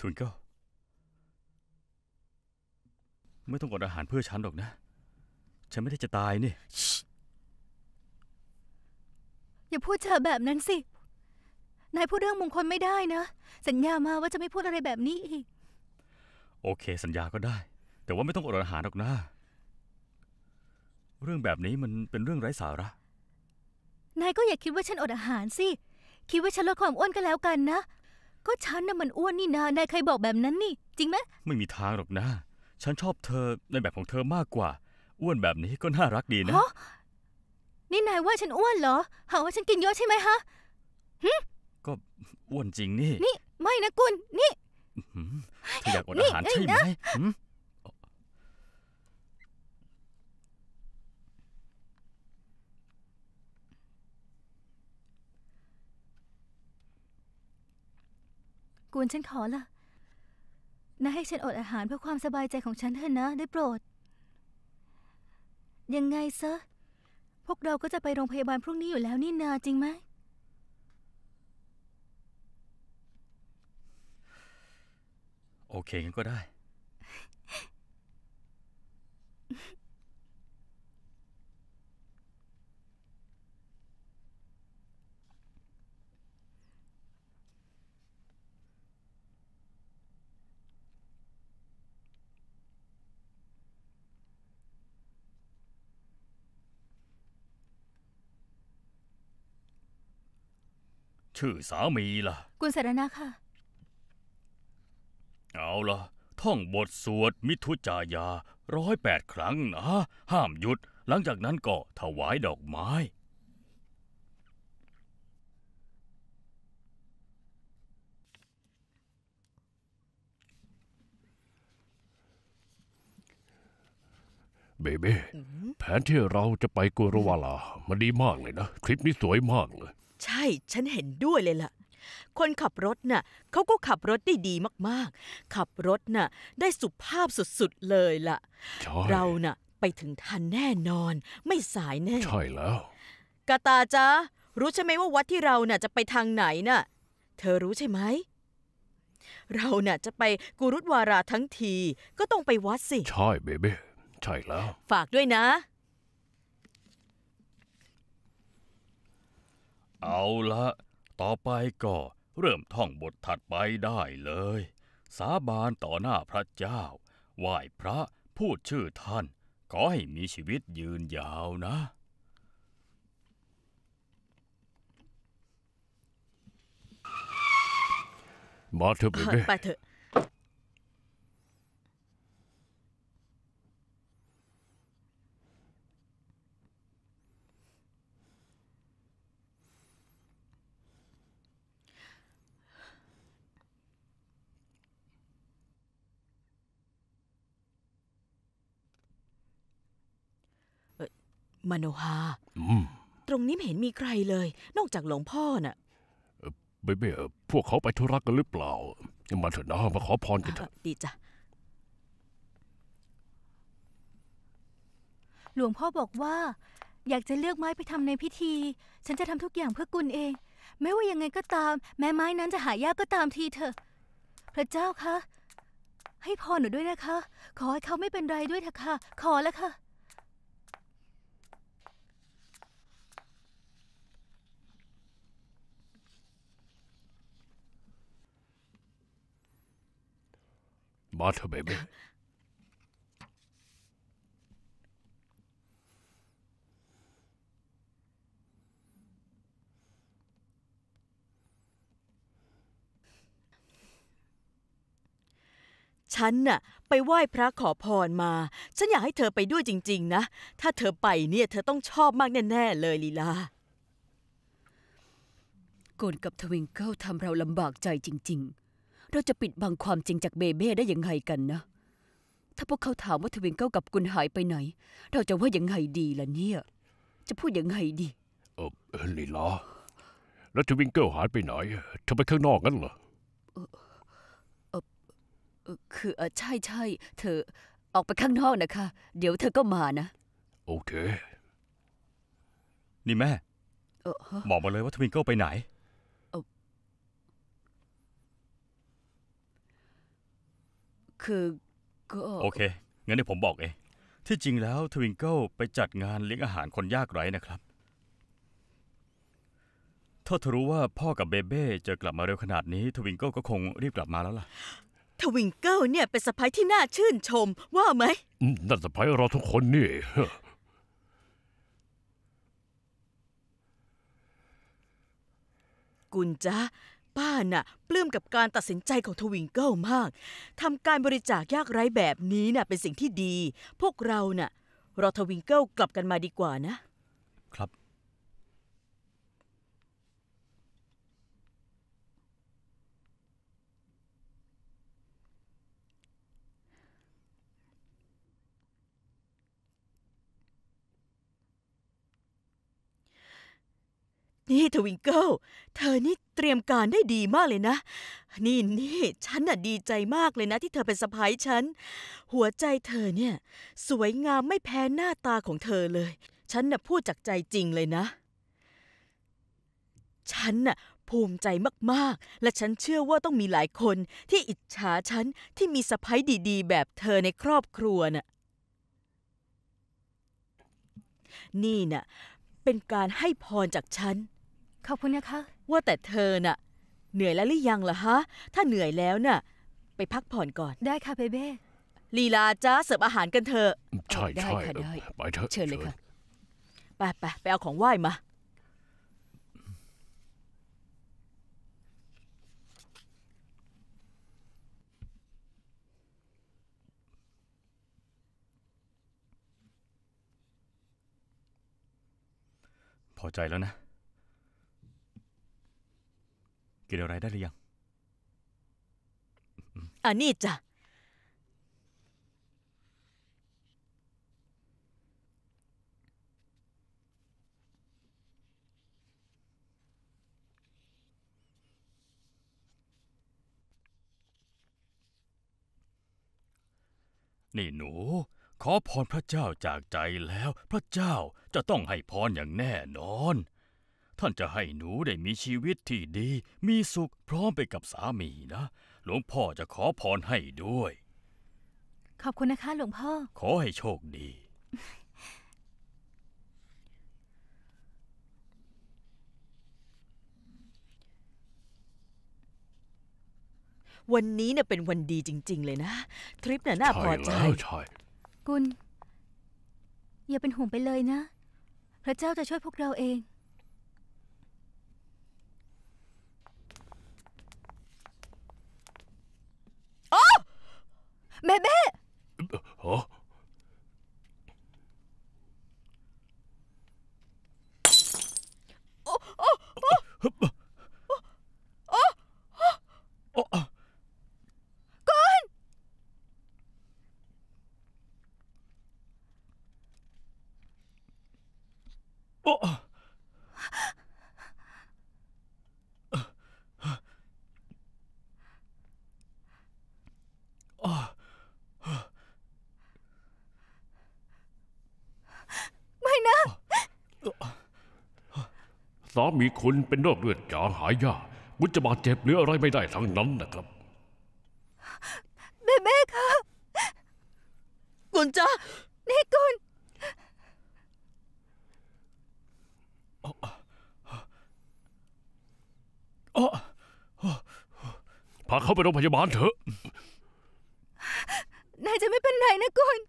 ทุนเก้าไม่ต้องอดอาหารเพื่อฉันหรอกนะฉันไม่ได้จะตายนี่อย่าพูดเธอแบบนั้นสิ นายพูดเรื่องมงคลไม่ได้นะ สัญญามาว่าจะไม่พูดอะไรแบบนี้อีกโอเคสัญญาก็ได้ แต่ว่าไม่ต้องอดอาหารหรอกนะเรื่องแบบนี้มันเป็นเรื่องไร้สาระนายก็อย่าคิดว่าฉันอดอาหารสิคิดว่าฉันลดความอ้วนก็แล้วกันนะก็ฉันน่ะมันอ้วนนี่นานายเคยบอกแบบนั้นนี่จริงไหมไม่มีทางหรอกนะฉันชอบเธอในแบบของเธอมากกว่า อ้วนแบบนี้ก็น่ารักดีนะนี่นายว่าฉันอ้วนเหรอหาว่าฉันกินเยอะใช่ไหมฮะก็อ้วนจริงนี่ นี่ไม่นะกุลนี่้อเธออยากอดอาหารใช่ไหมหมกวนฉันขอละนะให้ฉันอดอาหารเพื่อความสบายใจของฉันเถอะนะ ได้โปรด ยังไงซะ พวกเราก็จะไปโรงพยาบาลพรุ่งนี้อยู่แล้วนี่นาจริงไหม โอเคงั้นก็ได้ชื่อสามีล่ะ คุณสารณะค่ะ เอาล่ะ ท่องบทสวดมิทุจายา ร้อยแปดครั้งนะห้ามหยุด หลังจากนั้นก็ถวายดอกไม้ เบเบ้แผนที่เราจะไปกุรวาลา มันดีมากเลยนะ คลิปนี้สวยมากเลยใช่ ฉันเห็นด้วยเลยล่ะ คนขับรถน่ะ เขาก็ขับรถได้ดีมากๆ ขับรถน่ะ ได้สุภาพสุดๆ เลยล่ะ เราน่ะ ไปถึงทันแน่นอนไม่สายแน่ ใช่แล้ว กาตาจ๊ะรู้ใช่ไหมว่าวัดที่เราน่ะจะไปทางไหนน่ะ เธอรู้ใช่ไหม เราน่ะจะไปกุรุตวาราทั้งที ก็ต้องไปวัดสิ ใช่เบบบ้ใช่แล้ว ฝากด้วยนะเอาละ ต่อไปก็เริ่มท่องบทถัดไปได้เลย สาบานต่อหน้าพระเจ้า ไหว้พระ พูดชื่อท่าน ขอให้มีชีวิตยืนยาวนะ มาเถอะเบบี้ไปเถอะมโนฮาตรงนี้ไม่เห็นมีใครเลย นอกจากหลวงพ่อน่ะเบเบ้พวกเขาไปธุระกันหรือเปล่ามาเถอะนะมาขอพรกันเถอะดีจ้ะหลวงพ่อบอกว่า อยากจะเลือกไม้ไปทำในพิธี ฉันจะทำทุกอย่างเพื่อกุลเอง ไม่ว่ายังไงก็ตาม แม้ไม้นั้นจะหายากก็ตามทีเถอะ พระเจ้าคะให้พรหนูด้วยนะคะ ขอให้เขาไม่เป็นไรด้วยเถอะค่ะขอแล้วค่ะมาเถอะเบเบ้ฉันน่ะไปไหว้พระขอพรมา ฉันอยากให้เธอไปด้วยจริง ๆ นะ ถ้าเธอไปเนี่ยเธอต้องชอบมากแน่ ๆ เลยลีลา โกนกับทวิงเกิลทำเราลำบากใจจริง ๆเราจะปิดบังความจริงจากเบเบ้ได้ยังไงกันนะ ถ้าพวกเขาถามว่าทวิงเกิลกับกุลหายไปไหน เราจะว่ายังไงดีล่ะเนี่ย จะพูดยังไงดีเออลีลาแล้วทวิงเกิลหายไปไหนเธอไปข้างนอกงั้นเหรอเออคือใช่ใช่ เธอออกไปข้างนอกนะคะ เดี๋ยวเธอก็มานะ โอเค นี่แม่บอกมาเลยว่าทวิงเกิลไปไหนคือก็โอเค งั้นเดี๋ยวผมบอกเอง ที่จริงแล้วทวิงเกิลไปจัดงานเลี้ยงอาหารคนยากไร้นะครับ ถ้าเธอรู้ว่าพ่อกับเบเบ้จะกลับมาเร็วขนาดนี้ทวิงเกิลก็คงรีบกลับมาแล้วล่ะ ทวิงเกิลเนี่ยเป็นสะพ้ายที่น่าชื่นชม ว่าไหม นั่นสะพ้ายเราทุกคนนี่ กุลจ้าป้าน่ะปลื้มกับการตัดสินใจของทวิงเกิลมาก ทำการบริจาคยากไร้แบบนี้น่ะเป็นสิ่งที่ดี พวกเราน่ะรอทวิงเกิลกลับกันมาดีกว่านะ ครับนี่ทวิงเกิลเธอนี่เตรียมการได้ดีมากเลยนะ นี่นี่ฉันน่ะดีใจมากเลยนะ ที่เธอเป็นสะพ้ายฉัน หัวใจเธอเนี่ย สวยงามไม่แพ้หน้าตาของเธอเลย ฉันน่ะพูดจากใจจริงเลยนะ ฉันน่ะภูมิใจมาก ๆ และฉันเชื่อว่าต้องมีหลายคนที่อิจฉาฉันที่มีสะพ้ายดี ๆ แบบเธอในครอบครัวน่ะ นี่น่ะเป็นการให้พรจากฉันขอบคุณนะคะว่าแต่เธอน่ะ เหนื่อยแล้วหรือยังล่ะฮะ ถ้าเหนื่อยแล้วน่ะ ไปพักผ่อนก่อนได้ค่ะเบเบ้ลีลาจ้าเสิร์ฟอาหารกันเถอะใช่ใช่ไค่ะด้ไปเถอะเชิญเลยค่ะไปไปไปเอาของไหว้มา พอใจแล้วนะกินอะไรได้หรือยัง อันนี้จ้ะ นี่หนู ขอพรพระเจ้าจากใจแล้ว พระเจ้าจะต้องให้พรอย่างแน่นอนท่านจะให้หนูได้มีชีวิตที่ดี มีสุขพร้อมไปกับสามีนะ หลวงพ่อจะขอพรให้ด้วย ขอบคุณนะคะหลวงพ่อ ขอให้โชคดี วันนี้เนี่ยเป็นวันดีจริงๆเลยนะ ทริปน่ะ น่าพอใจ ใช่กุณอย่าเป็นห่วงไปเลยนะ พระเจ้าจะช่วยพวกเราเอง妹。贝。ามีคุณเป็นโรคเลือดจางหายากมุณจะบาดเจ็บหรืออะไรไม่ได้ทั้งนั้นนะครับเบ๊แม่คะกุณจ้านี่กุณพาเขาไปโรงพยาบาลเถอะ นายจะไม่เป็นไรนะกุณ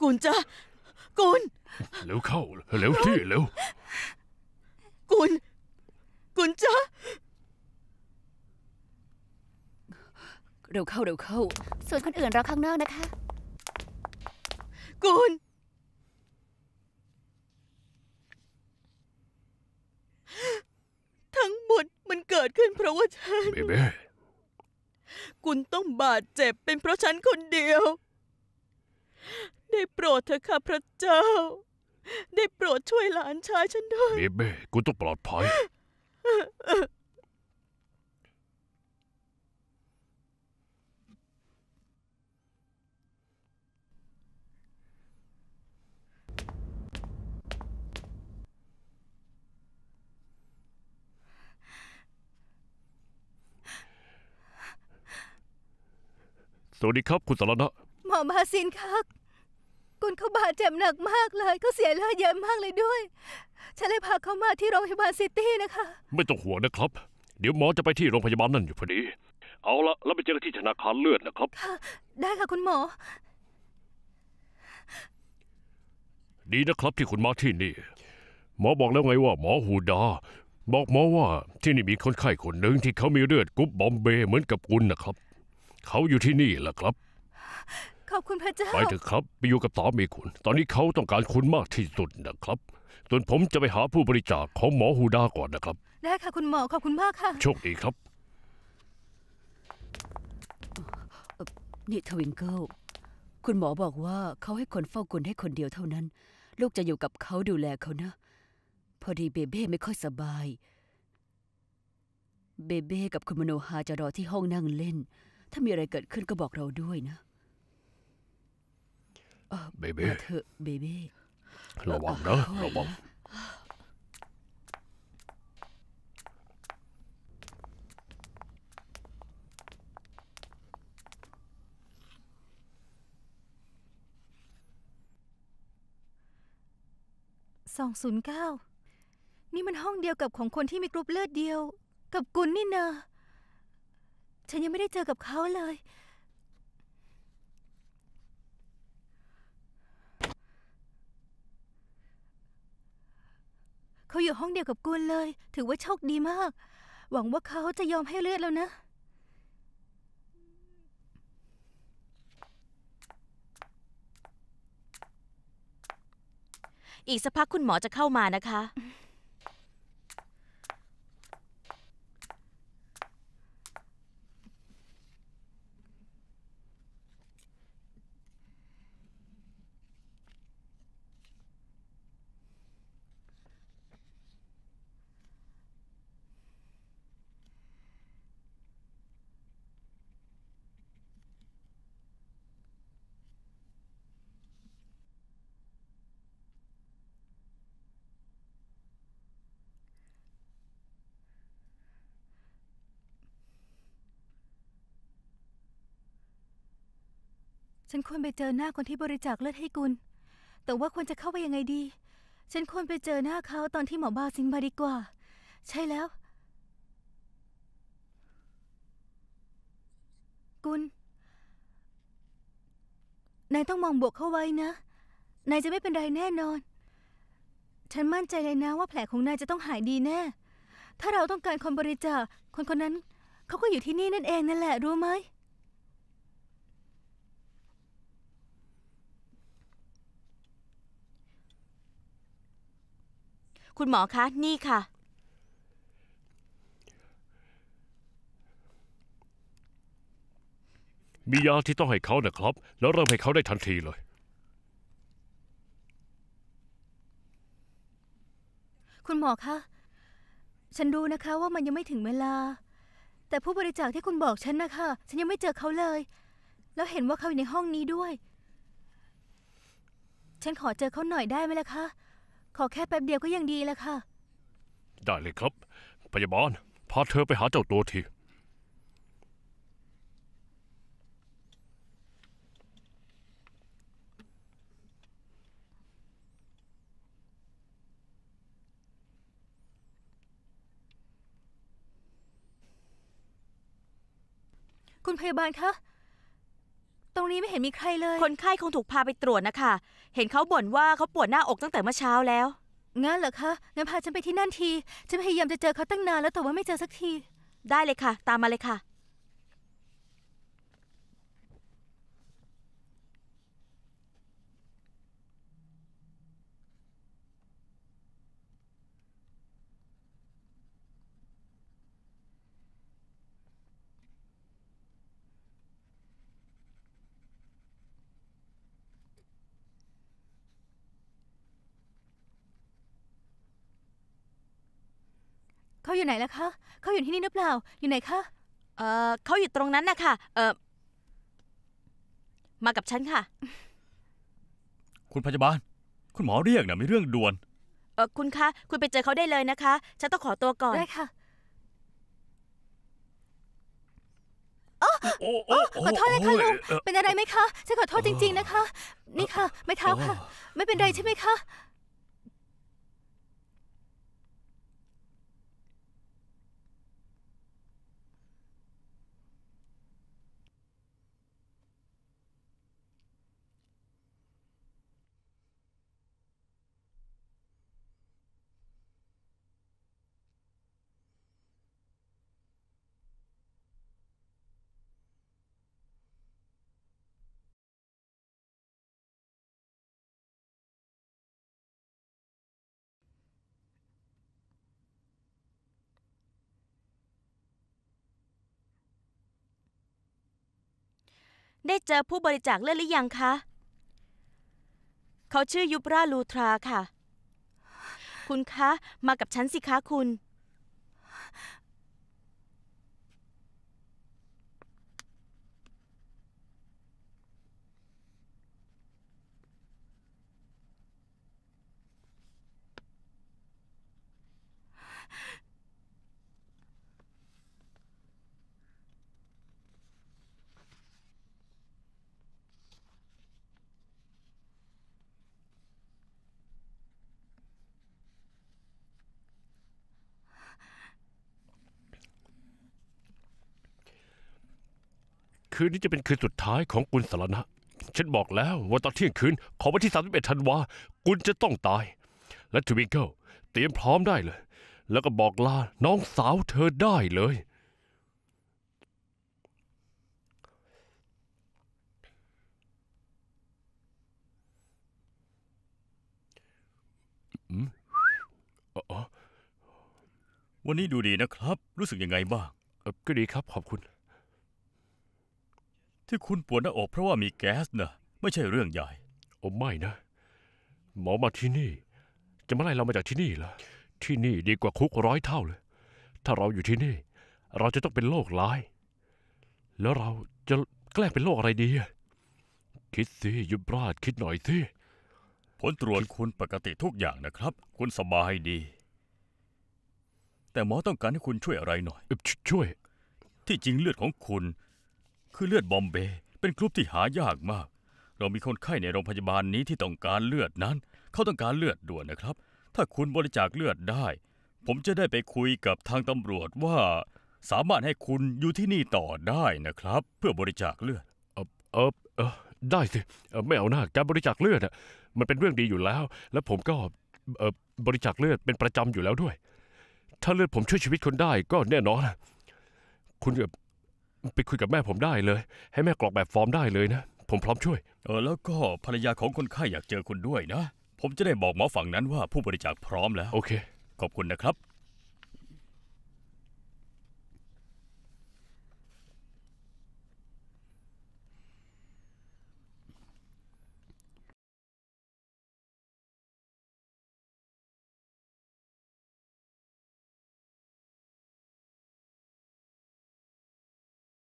กุนจ้ะกุนเร็วเข้าเร็วที่เร็วกุน กุนจ้ะเร็วเข้าเร็วเข้า ส่วนคนอื่นรอข้างนอกนะคะ กุน ทั้งหมดมันเกิดขึ้นเพราะว่าฉันเบเ้กุนต้องบาดเจ็บเป็นเพราะฉันคนเดียวได้โปรดเถอะค่ะพระเจ้า ได้โปรดช่วยหลานชายฉันด้วยเบเบ้กูต้องปลอดภัย สวัสดีครับคุณสารณะหมอมาซินครับกุณเขาบาดเจ็บหนักมากเลยเขาเสียเลือดเยอะมากเลยด้วยฉันเลยพาเขามาที่โรงพยาบาลซิตี้นะคะไม่ต้องห่วงนะครับเดี๋ยวหมอจะไปที่โรงพยาบาลนั่นอยู่พอดี เอาละแล้วไปเจอกันที่ธนาคารเลือดนะครับได้ค่ะคุณหมอดีนะครับที่คุณมาที่นี่ หมอบอกแล้วไงว่า หมอฮูดา บอกหมอว่าที่นี่มีคนไข้คนหนึ่งที่เขามีเลือดกรุ๊ปบอมเบย์เหมือนกับคุณนะครับ เขาอยู่ที่นี่แหละครับขอบคุณพระเจ้าไปเถอะครับไปอยู่กับสามีคุณ ตอนนี้เขาต้องการคุณมากที่สุดนะครับส่วนผมจะไปหาผู้บริจาคของหมอฮูดาก่อนนะครับได้ค่ะคุณหมอขอบคุณมากค่ะโชคดีครับนี่ทวิงเกิลคุณหมอบอกว่าเขาให้คนเฝ้ากุลให้คนเดียวเท่านั้นลูกจะอยู่กับเขาดูแลเขานะ พอดีเบเบ้ไม่ค่อยสบาย เบเบ้กับคุณมโนฮาจะรอที่ห้องนั่งเล่น ถ้ามีอะไรเกิดขึ้นก็บอกเราด้วยนะเบเบ้เถอะเบเบ้ระวังนะ ระวังสองศูนย์เก้านี่มันห้องเดียวกับของคนที่มีกรุ๊ปเลือดเดียวกับกุนนี่เนอะฉันยังไม่ได้เจอกับเขาเลยเขาอยู่ห้องเดียวกับกุนเลย ถือว่าโชคดีมาก หวังว่าเขาจะยอมให้เลือดแล้วนะ อีกสักพักคุณหมอจะเข้ามานะคะฉันควรไปเจอหน้าคนที่บริจาคเลือดให้กุณ แต่ว่าควรจะเข้าไปยังไงดี ฉันควรไปเจอหน้าเขาตอนที่หมอบาซิงมาดีกว่า ใช่แล้วกุนนายต้องมองบวกเข้าไว้นะ นายจะไม่เป็นไรแน่นอน ฉันมั่นใจเลยนะว่าแผลของนายจะต้องหายดีแน่ ถ้าเราต้องการคนบริจาค คนคนนั้น เขาก็อยู่ที่นี่นั่นเองนั่นแหละรู้ไหมคุณหมอคะนี่ค่ะ มียาที่ต้องให้เขานะครับ แล้วเริ่มให้เขาได้ทันทีเลย คุณหมอคะฉันรู้นะคะว่ามันยังไม่ถึงเวลา แต่ผู้บริจาคที่คุณบอกฉันนะคะฉันยังไม่เจอเขาเลย แล้วเห็นว่าเขาอยู่ในห้องนี้ด้วย ฉันขอเจอเขาหน่อยได้ไหมล่ะคะขอแค่แป๊บเดียวก็ยังดีแล้วค่ะ ได้เลยครับ พยาบาลพาเธอไปหาเจ้าตัวที คุณพยาบาลคะรงนี้ไม่เห็นมีใครเลย คนไข้คงถูกพาไปตรวจนะคะ เห็นเขาบ่นว่าเขาปวดหน้าอกตั้งแต่เมื่อเช้าแล้ว งั้นเหรอคะ งั้นพาฉันไปที่นั่นที ฉันพยายามจะเจอเขาตั้งนานแล้วแต่ว่าไม่เจอสักที ได้เลยค่ะ ตามมาเลยค่ะเขาอยู่ไหนล่ะคะเขาอยู่ที่นี่หรือเปล่าอยู่ไหนคะเออเขาอยู่ตรงนั้นนะคะเออมากับฉันค่ะ คุณพยาบาล คุณหมอเรียกนะมีเรื่องด่วนเออคุณคะคุณไปเจอเขาได้เลยนะคะฉันต้องขอตัวก่อนได้ค่ะออขอโทษนะคะลุงเป็นอะไรไหมคะฉันขอโทษจริง ๆนะคะนี่ค่ะ ไม่เท้าค่ะ ไม่เป็นไรใช่ไหมคะได้เจอผู้บริจาคเลือดหรือยังคะ เขาชื่อยุบราลูทราค่ะ คุณคะมากับฉันสิคะคุณคืนนี้จะเป็นคืนสุดท้ายของคุณสารณะฉันบอกแล้วว่าตอนเที่ยงคืน ของวันที่31ธันวา คุณจะต้องตาย และทวิงเกิลเตรียมพร้อมได้เลย แล้วก็บอกลา น้องสาวเธอได้เลย วันนี้ดูดีนะครับ รู้สึกยังไงบ้าง ก็ดีครับ ขอบคุณที่คุณปวดหน้าอกเพราะว่ามีแก๊สนะไม่ใช่เรื่องใหญ่โอ้ไม่นะ หมอมาที่นี่ จะมาไล่เรามาจากที่นี่เหรอที่นี่ดีกว่าคุกร้อยเท่าเลย ถ้าเราอยู่ที่นี่ เราจะต้องเป็นโรคร้าย แล้วเราจะแกล้งเป็นโรคอะไรดีคิดสิยุบราดคิดหน่อยสิผลตรวจคุณปกติทุกอย่างนะครับ คุณสบายดี แต่หมอต้องการให้คุณช่วยอะไรหน่อยช่วย ที่จริงเลือดของคุณคือเลือดบอมเบย์เป็นกรุ๊ปที่หายากมาก เรามีคนไข้ในโรงพยาบาลนี้ที่ต้องการเลือดนั้น เขาต้องการเลือดด่วนนะครับ ถ้าคุณบริจาคเลือดได้ ผมจะได้ไปคุยกับทางตำรวจว่าสามารถให้คุณอยู่ที่นี่ต่อได้นะครับ เพื่อบริจาคเลือดเออเออเออได้สิไม่เอาหน้าการบริจาคเลือดอ่ะมันเป็นเรื่องดีอยู่แล้ว และผมก็เออบริจาคเลือดเป็นประจำอยู่แล้วด้วย ถ้าเลือดผมช่วยชีวิตคนได้ ก็แน่นอน คุณไปคุยกับแม่ผมได้เลย ให้แม่กรอกแบบฟอร์มได้เลยนะ ผมพร้อมช่วยเออแล้วก็ภรรยาของคนไข้อยากเจอคุณด้วยนะ ผมจะได้บอกหมอฝั่งนั้นว่าผู้บริจาคพร้อมแล้วโอเค ขอบคุณนะครับ